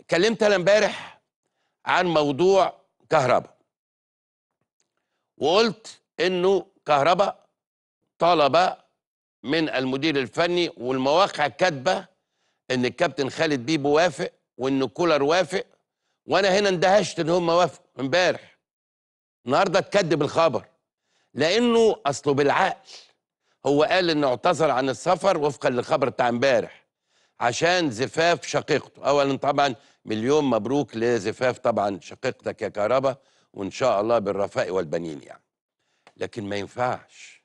اتكلمت انا امبارح عن موضوع كهرباء وقلت انه كهرباء طلب من المدير الفني والمواقع كاتبه ان الكابتن خالد بيبو وافق وان كولر وافق وانا هنا اندهشت ان هم وافقوا امبارح النهارده اتكدب الخبر لانه اصله بالعقل هو قال انه اعتذر عن السفر وفقا للخبر بتاع امبارح عشان زفاف شقيقته اولا طبعا مليون مبروك لزفاف طبعا شقيقتك يا كهربا وان شاء الله بالرفاء والبنين يعني لكن ما ينفعش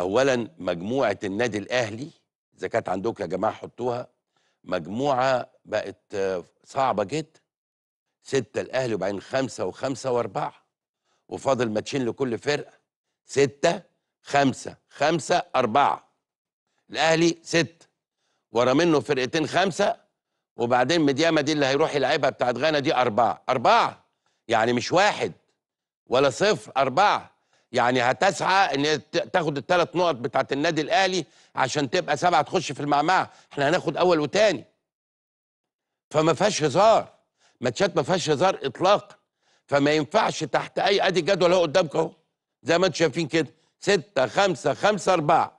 اولا مجموعه النادي الاهلي اذا كانت عندكم يا جماعه حطوها مجموعه بقت صعبه جدا سته الاهلي وبعدين خمسه وخمسه واربعه وفاضل ماتشين لكل فرقه سته خمسه خمسه اربعه الاهلي سته ورا منه فرقتين خمسه وبعدين مدياما دي اللي هيروح يلعبها بتاعت غانا دي اربعه اربعه يعني مش واحد ولا صفر اربعه يعني هتسعى ان تاخد الثلاث نقط بتاعت النادي الاهلي عشان تبقى سبعه تخش في المعمعه احنا هناخد اول وتاني فما فيهاش هزار ماتشات ما فيهاش هزار اطلاقا فما ينفعش تحت اي ادي الجدول اهو قدامك اهو زي ما انتم شايفين كده 6 5 5 4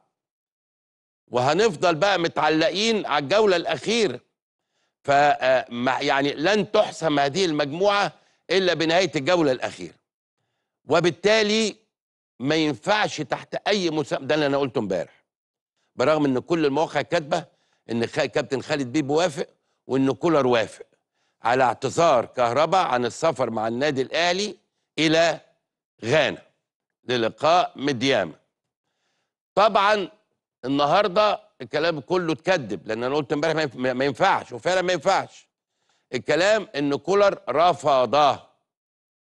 وهنفضل بقى متعلقين على الجولة الأخيرة ف آه، يعني لن تحسم هذه المجموعة إلا بنهاية الجولة الأخيرة وبالتالي ما ينفعش تحت أي مسمى ده اللي أنا قلته امبارح برغم إن كل المواقع كاتبة إن كابتن خالد بيب وافق وإن كولر وافق على اعتذار كهربا عن السفر مع النادي الأهلي إلى غانا للقاء مديامة طبعا النهارده الكلام كله اتكذب لان انا قلت امبارح ما ينفعش وفعلا ما ينفعش الكلام ان كولر رفض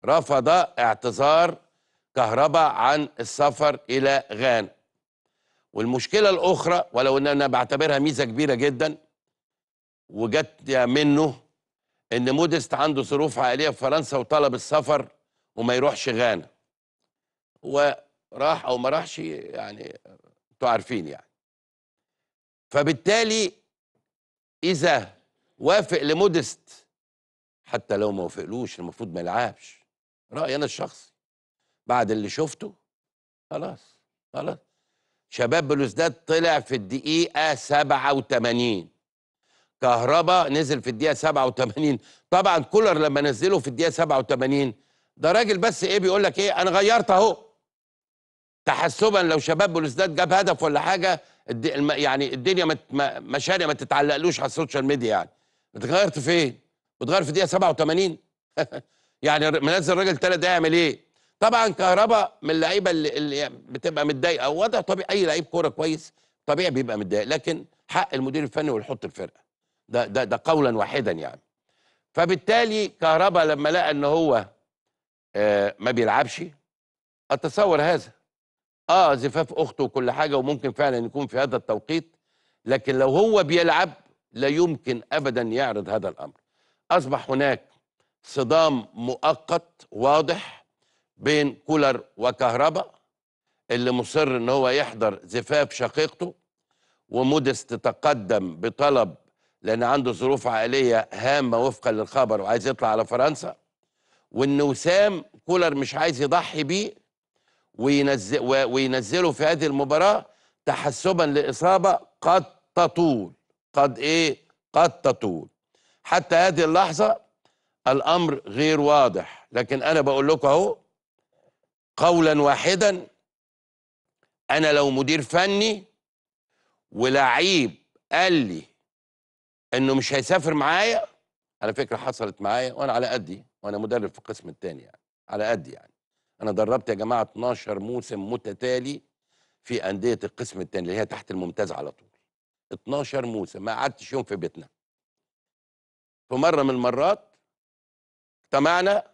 رفض اعتذار كهرباء عن السفر الى غانا والمشكله الاخرى ولو ان انا بعتبرها ميزه كبيره جدا وجت منه ان مودست عنده ظروف عائليه في فرنسا وطلب السفر وما يروحش غانا وراح او ما راحش يعني انتوا عارفين يعني فبالتالي اذا وافق لمودست حتى لو ما وافقلوش المفروض ما يلعبش رايي انا الشخصي بعد اللي شفته خلاص خلاص شباب بلوزداد طلع في الدقيقه 87 كهربا نزل في الدقيقه 87 طبعا كولر لما نزله في الدقيقه 87 ده راجل بس ايه بيقول لك ايه انا غيرت اهو تحسبا لو شباب بلوزداد جاب هدف ولا حاجه يعني الدنيا ما مشاريع ما تتعلقلوش على السوشيال ميديا يعني اتغيرت فين؟ بتغير في دقيقه 87 يعني منزل الراجل ثلاث دقايق يعمل ايه؟ طبعا كهربا من اللعيبه اللي بتبقى متضايقه ووضع طبيعي اي لعيب كوره كويس طبيعي بيبقى متضايق لكن حق المدير الفني ويحط الفرقه ده ده ده قولا واحدا يعني فبالتالي كهربا لما لقى ان هو آه ما بيلعبش اتصور هذا اه زفاف اخته وكل حاجه وممكن فعلا يكون في هذا التوقيت لكن لو هو بيلعب لا يمكن ابدا يعرض هذا الامر اصبح هناك صدام مؤقت واضح بين كولر وكهربا اللي مصر ان هو يحضر زفاف شقيقته ومودست تقدم بطلب لان عنده ظروف عائليه هامه وفقا للخبر وعايز يطلع على فرنسا وان وسام كولر مش عايز يضحي بيه وينزل وينزله في هذه المباراة تحسبا لإصابة قد تطول قد إيه قد تطول حتى هذه اللحظة الأمر غير واضح لكن أنا بقول لكم أهو قولا واحدا أنا لو مدير فني ولعيب قال لي إنه مش هيسافر معايا على فكرة حصلت معايا وأنا على قدي وأنا مدرب في القسم الثاني يعني على قدي يعني انا دربت يا جماعه 12 موسم متتالي في انديه القسم الثاني اللي هي تحت الممتاز على طول 12 موسم ما قعدتش يوم في بيتنا في مره من المرات اجتمعنا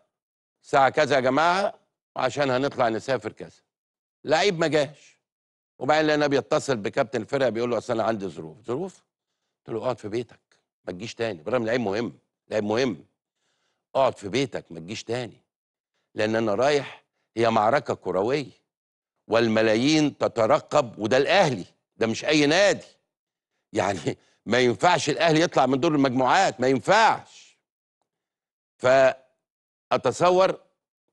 ساعه كذا يا جماعه عشان هنطلع نسافر كذا لعيب ما جاش وبعدين لقينا بيتصل بكابتن الفرقه بيقول له اصل انا عندي ظروف ظروف قلت له اقعد في بيتك ما تجيش تاني برغم لعيب مهم لعيب مهم اقعد في بيتك ما تجيش تاني لان انا رايح هي معركة كروية والملايين تترقب وده الأهلي ده مش أي نادي يعني ما ينفعش الأهلي يطلع من دور المجموعات ما ينفعش فأتصور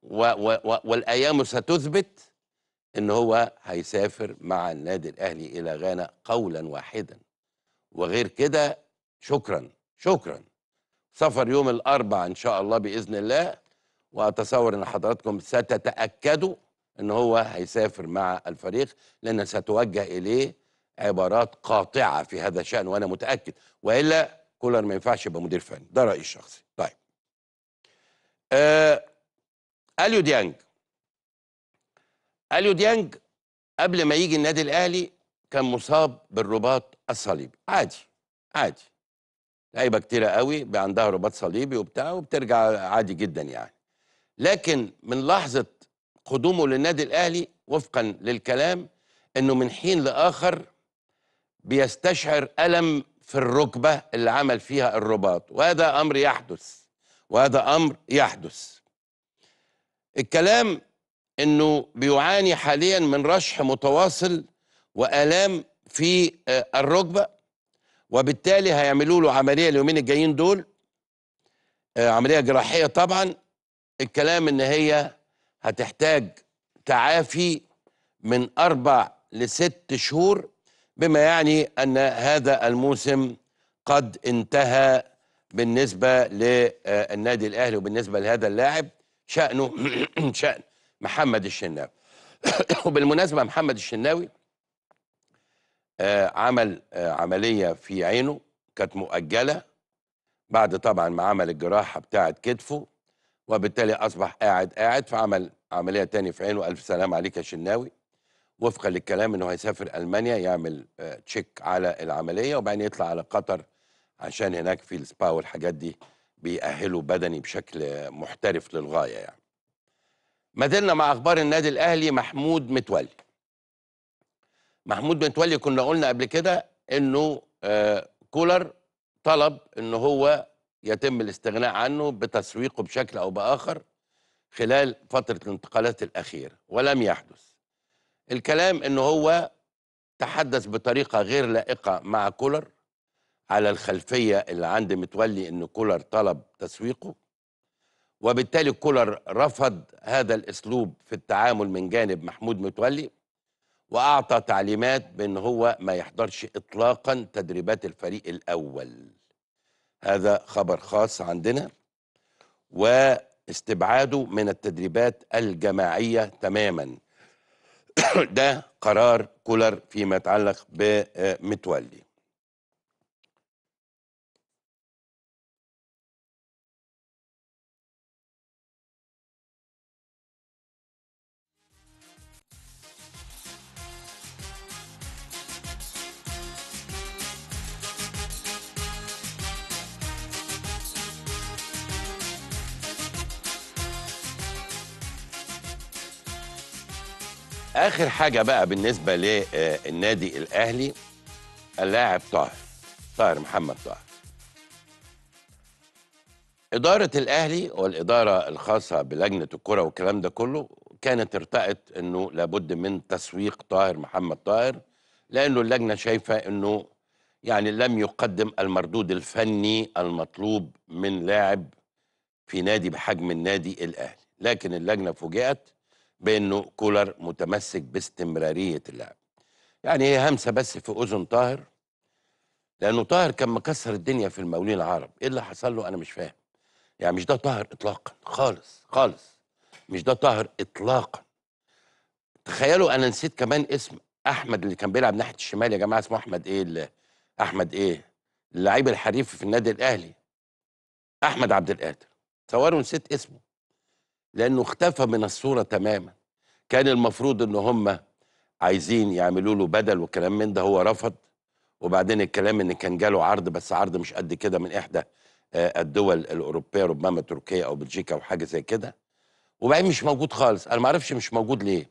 و و و والأيام ستثبت إن هو هيسافر مع النادي الأهلي إلى غانا قولا واحدا وغير كده شكرا شكرا سفر يوم الاربعاء إن شاء الله بإذن الله واتصور ان حضراتكم ستتاكدوا ان هو هيسافر مع الفريق لان ستوجه اليه عبارات قاطعه في هذا الشان وانا متاكد والا كولر ما ينفعش يبقى مدير فني ده رايي الشخصي طيب آه اليو ديانج اليو ديانج قبل ما يجي النادي الاهلي كان مصاب بالرباط الصليبي عادي عادي لعيبه كتيره قوي عندها رباط صليبي وبتاع وبترجع عادي جدا يعني لكن من لحظة قدومه للنادي الأهلي وفقا للكلام أنه من حين لآخر بيستشعر ألم في الركبة اللي عمل فيها الرباط وهذا أمر يحدث وهذا أمر يحدث الكلام أنه بيعاني حاليا من رشح متواصل وآلام في آه، الركبة وبالتالي هيعملوا له عملية اليومين الجايين دول آه، عملية جراحية طبعا الكلام ان هي هتحتاج تعافي من اربع لست شهور بما يعني ان هذا الموسم قد انتهى بالنسبه للنادي آه، الاهلي وبالنسبه لهذا اللاعب شانه شان محمد الشناوي وبالمناسبه محمد الشناوي آه، عمل آه، عمليه في عينه كانت مؤجله بعد طبعا ما عمل الجراحه بتاعه كتفه وبالتالي اصبح قاعد قاعد فعمل عمليه ثانيه في عينه الف سلام عليك يا شناوي وفقا للكلام انه هيسافر المانيا يعمل تشيك آه، على العمليه وبعدين يطلع على قطر عشان هناك في السبا والحاجات دي بيأهله بدني بشكل محترف للغايه يعني. ما زلنا مع اخبار النادي الاهلي محمود متولي. محمود متولي كنا قلنا قبل كده انه آه، كولر طلب ان هو يتم الاستغناء عنه بتسويقه بشكل أو بآخر خلال فترة الانتقالات الأخيرة ولم يحدث الكلام أنه هو تحدث بطريقة غير لائقة مع كولر على الخلفية اللي عند متولي أن كولر طلب تسويقه وبالتالي كولر رفض هذا الأسلوب في التعامل من جانب محمود متولي وأعطى تعليمات بأن هو ما يحضرش إطلاقا تدريبات الفريق الأول هذا خبر خاص عندنا واستبعاده من التدريبات الجماعية تماما ده قرار كولر فيما يتعلق بمتولي اخر حاجه بقى بالنسبه للنادي آه، الاهلي اللاعب طاهر طاهر محمد طاهر إدارة الأهلي والإدارة الخاصة بلجنة الكرة والكلام ده كله كانت ارتأت إنه لابد من تسويق طاهر محمد طاهر لأنه اللجنة شايفة إنه يعني لم يقدم المردود الفني المطلوب من لاعب في نادي بحجم النادي الأهلي لكن اللجنة فوجئت بانه كولر متمسك باستمراريه اللعب يعني هي همسه بس في اذن طاهر لانه طاهر كان مكسر الدنيا في المقاولين العرب ايه اللي حصل له انا مش فاهم يعني مش ده طاهر اطلاقا خالص خالص مش ده طاهر اطلاقا تخيلوا انا نسيت كمان اسم احمد اللي كان بيلعب ناحيه الشمال يا جماعه اسمه احمد ايه اللي احمد ايه اللعيب الحريف في النادي الاهلي احمد عبد القادر تصوروا نسيت اسمه لأنه اختفى من الصورة تماما كان المفروض إن هم عايزين يعملوا له بدل وكلام من ده هو رفض وبعدين الكلام إن كان جاله عرض بس عرض مش قد كده من إحدى آه، الدول الأوروبية ربما تركيا أو بلجيكا أو حاجة زي كده وبعدين مش موجود خالص أنا ما اعرفش مش موجود ليه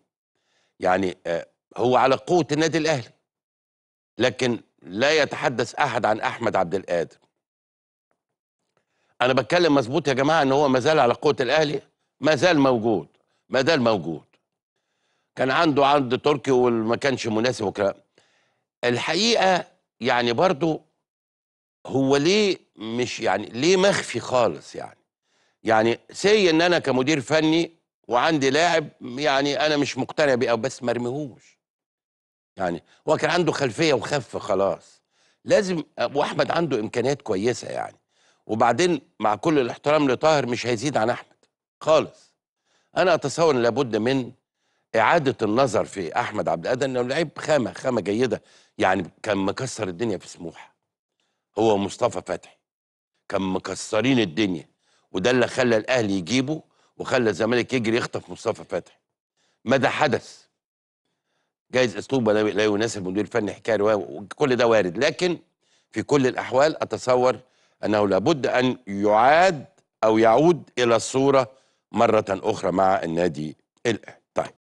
يعني آه، هو على قوة النادي الأهلي لكن لا يتحدث أحد عن أحمد عبد القادر أنا بتكلم مظبوط يا جماعة إن هو مازال على قوة الأهلي ما زال موجود ما زال موجود كان عنده عند تركي وما كانش مناسب وكلام الحقيقه يعني برضه هو ليه مش يعني ليه مخفي خالص يعني يعني سي ان انا كمدير فني وعندي لاعب يعني انا مش مقتنع بيه او بس مرميهوش يعني هو كان عنده خلفيه وخف خلاص لازم واحمد عنده امكانيات كويسه يعني وبعدين مع كل الاحترام لطاهر مش هيزيد عن احمد خالص انا اتصور لابد من اعاده النظر في احمد عبد القادر انه لعيب خامه خامه جيده يعني كان مكسر الدنيا في سموحه هو مصطفى فتحي كان مكسرين الدنيا وده اللي خلى الاهلي يجيبه وخلى الزمالك يجري يخطف مصطفى فتحي ماذا حدث جايز اسلوبه لا يناسب المدير الفني حكايه وكل ده وارد لكن في كل الاحوال اتصور انه لابد ان يعاد او يعود الى الصوره مرة أخرى مع النادي الأهلي طيب